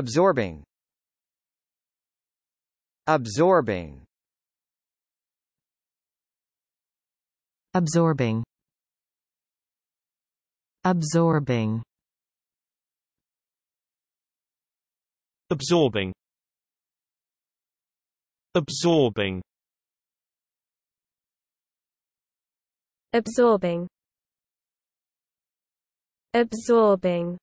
absorbing absorbing absorbing absorbing absorbing absorbing absorbing absorbing